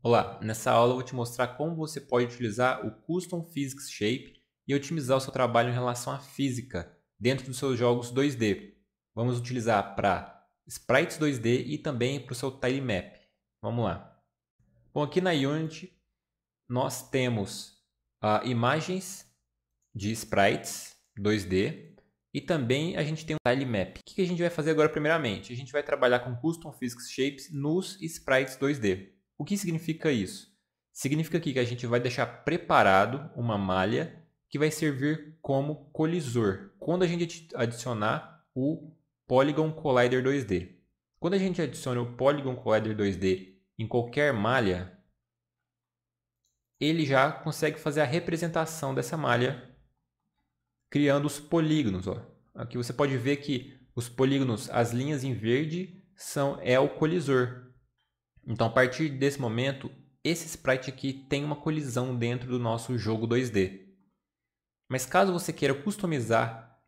Olá, nessa aula eu vou te mostrar como você pode utilizar o Custom Physics Shape e otimizar o seu trabalho em relação à física dentro dos seus jogos 2D. Vamos utilizar para sprites 2D e também para o seu tilemap. Vamos lá. Bom, aqui na Unity nós temos ah, imagens de sprites 2D e também a gente tem um tilemap. O que a gente vai fazer agora primeiramente? A gente vai trabalhar com Custom Physics Shapes nos sprites 2D. O que significa isso? Significa que a gente vai deixar preparado uma malha que vai servir como colisor quando a gente adicionar o Polygon Collider 2D. Quando a gente adiciona o Polygon Collider 2D em qualquer malha, ele já consegue fazer a representação dessa malha criando os polígonos. Ó. Aqui você pode ver que os polígonos, as linhas em verde, são é o colisor. Então, a partir desse momento, esse sprite aqui tem uma colisão dentro do nosso jogo 2D. Mas caso você queira customizar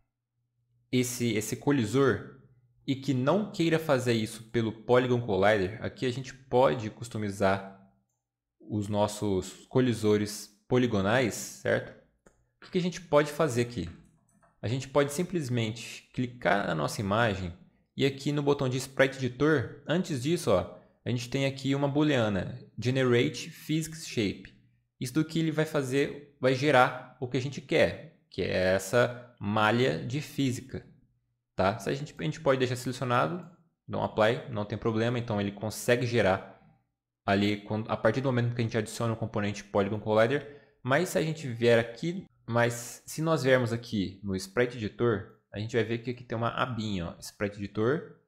esse, esse colisor e que não queira fazer isso pelo Polygon Collider, aqui a gente pode customizar os nossos colisores poligonais, certo? O que a gente pode fazer aqui? A gente pode simplesmente clicar na nossa imagem e aqui no botão de Sprite Editor, antes disso, ó, a gente tem aqui uma booleana generate physics shape. Isso do que ele vai fazer, vai gerar o que a gente quer, que é essa malha de física. Tá? Se a, gente, a gente pode deixar selecionado, não apply, não tem problema, então ele consegue gerar ali a partir do momento que a gente adiciona o componente Polygon Collider, mas se a gente vier aqui, mas se nós viermos aqui no Sprite Editor, a gente vai ver que aqui tem uma abinha, ó, Sprite Editor,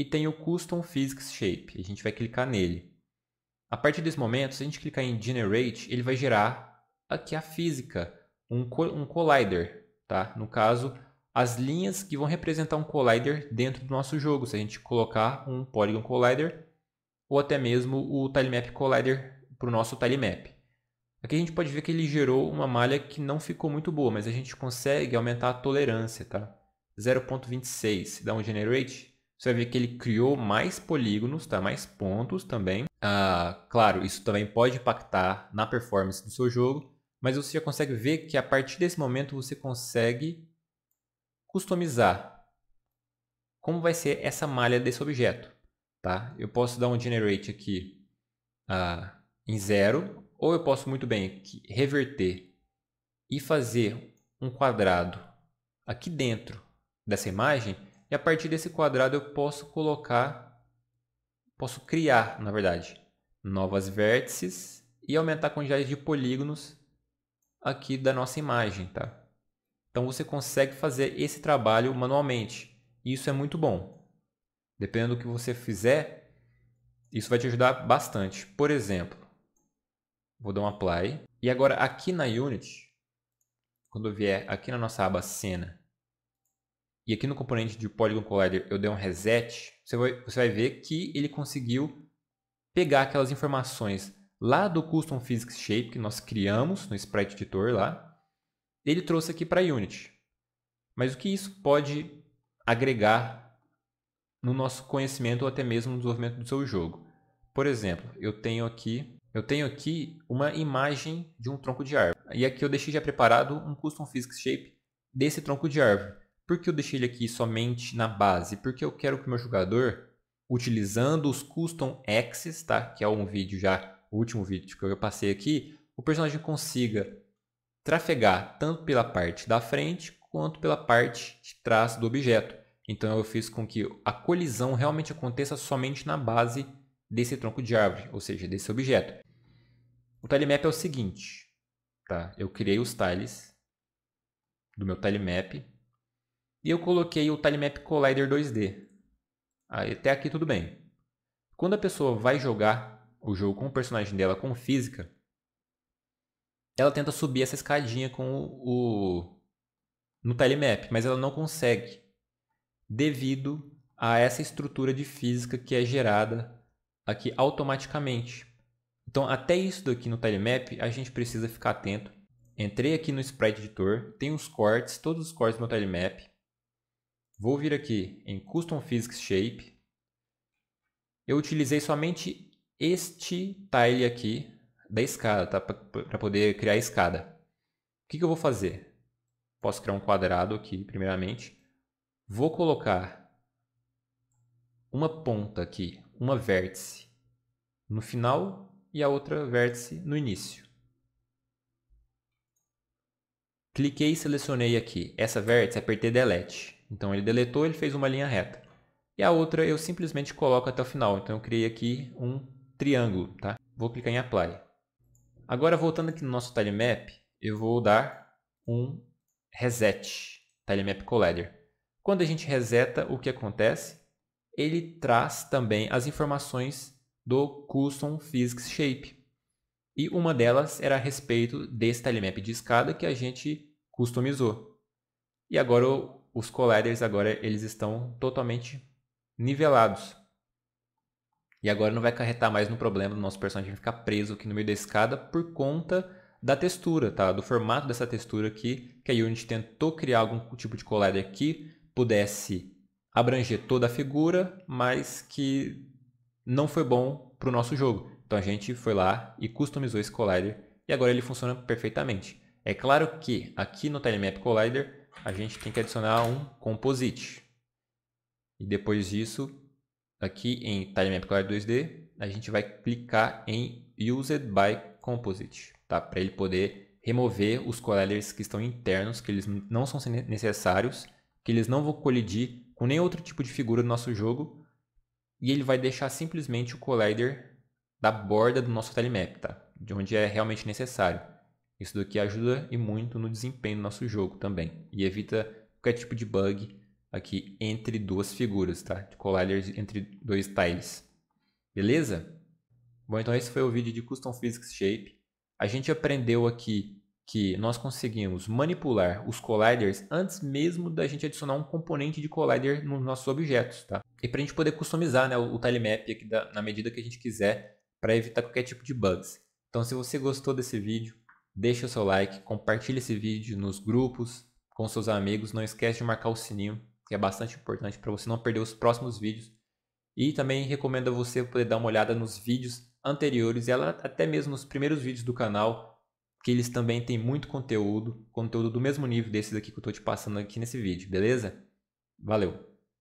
e tem o Custom Physics Shape. A gente vai clicar nele. A partir desse momento, se a gente clicar em Generate, ele vai gerar aqui a física, um, co um collider, tá? No caso, as linhas que vão representar um collider dentro do nosso jogo, se a gente colocar um Polygon Collider ou até mesmo o Tilemap Collider para o nosso Tilemap. Aqui a gente pode ver que ele gerou uma malha que não ficou muito boa, mas a gente consegue aumentar a tolerância, tá? 0.26, dá um Generate, você vai ver que ele criou mais polígonos, tá? mais pontos também. Ah, claro, isso também pode impactar na performance do seu jogo, mas você já consegue ver que a partir desse momento você consegue customizar como vai ser essa malha desse objeto. Tá? Eu posso dar um generate aqui ah, em zero, ou eu posso muito bem reverter e fazer um quadrado aqui dentro dessa imagem e a partir desse quadrado eu posso colocar, posso criar, na verdade, novas vértices e aumentar a quantidade de polígonos aqui da nossa imagem, tá? Então você consegue fazer esse trabalho manualmente. E isso é muito bom. Dependendo do que você fizer, isso vai te ajudar bastante. Por exemplo, vou dar um apply. E agora aqui na Unity, quando eu vier aqui na nossa aba cena e aqui no componente de Polygon Collider eu dei um reset, você vai, você vai ver que ele conseguiu pegar aquelas informações lá do Custom Physics Shape que nós criamos no Sprite Editor lá, ele trouxe aqui para Unity. Mas o que isso pode agregar no nosso conhecimento ou até mesmo no desenvolvimento do seu jogo? Por exemplo, eu tenho aqui, eu tenho aqui uma imagem de um tronco de árvore. E aqui eu deixei já preparado um Custom Physics Shape desse tronco de árvore. Por que eu deixei ele aqui somente na base? Porque eu quero que o meu jogador, utilizando os custom axes, tá? que é um vídeo já, o último vídeo que eu passei aqui, o personagem consiga trafegar tanto pela parte da frente quanto pela parte de trás do objeto. Então eu fiz com que a colisão realmente aconteça somente na base desse tronco de árvore, ou seja, desse objeto. O tilemap é o seguinte, tá? Eu criei os tiles do meu tilemap e eu coloquei o Tilemap Collider 2D. Aí, até aqui tudo bem. Quando a pessoa vai jogar o jogo com o personagem dela com física, ela tenta subir essa escadinha com o, o no Tilemap, mas ela não consegue devido a essa estrutura de física que é gerada aqui automaticamente. Então, até isso daqui no Tilemap, a gente precisa ficar atento. Entrei aqui no Sprite Editor, tem os cortes, todos os cortes no Tilemap. Vou vir aqui em Custom Physics Shape. Eu utilizei somente este tile aqui da escada, tá? para poder criar a escada. O que, que eu vou fazer? Posso criar um quadrado aqui, primeiramente. Vou colocar uma ponta aqui, uma vértice no final e a outra vértice no início. Cliquei e selecionei aqui essa vértice, apertei é Delete. Então ele deletou, ele fez uma linha reta. E a outra eu simplesmente coloco até o final. Então eu criei aqui um triângulo, tá? Vou clicar em Apply. Agora voltando aqui no nosso tilemap, eu vou dar um reset, tilemap collider. Quando a gente reseta, o que acontece? Ele traz também as informações do custom physics shape. E uma delas era a respeito desse tilemap de escada que a gente customizou. E agora eu os colliders agora eles estão totalmente nivelados. E agora não vai carretar mais no problema do nosso personagem ficar preso aqui no meio da escada por conta da textura, tá? Do formato dessa textura aqui, que a Unity tentou criar algum tipo de collider que pudesse abranger toda a figura, mas que não foi bom para o nosso jogo. Então a gente foi lá e customizou esse collider e agora ele funciona perfeitamente. É claro que aqui no Telemap Collider a gente tem que adicionar um composite. E depois disso, aqui em Tilemap collider 2D, a gente vai clicar em Used by Composite, tá? Para ele poder remover os colliders que estão internos, que eles não são necessários, que eles não vão colidir com nenhum outro tipo de figura do nosso jogo, e ele vai deixar simplesmente o collider da borda do nosso telemap, tá? De onde é realmente necessário. Isso daqui ajuda e muito no desempenho do nosso jogo também. E evita qualquer tipo de bug aqui entre duas figuras, tá? De colliders entre dois tiles. Beleza? Bom, então esse foi o vídeo de Custom Physics Shape. A gente aprendeu aqui que nós conseguimos manipular os colliders antes mesmo da gente adicionar um componente de collider nos nossos objetos, tá? E para a gente poder customizar né, o tilemap aqui da, na medida que a gente quiser para evitar qualquer tipo de bugs. Então se você gostou desse vídeo, Deixe o seu like, compartilhe esse vídeo nos grupos, com seus amigos. Não esquece de marcar o sininho, que é bastante importante para você não perder os próximos vídeos. E também recomendo a você poder dar uma olhada nos vídeos anteriores e até mesmo nos primeiros vídeos do canal, que eles também têm muito conteúdo, conteúdo do mesmo nível desses aqui que eu estou te passando aqui nesse vídeo, beleza? Valeu!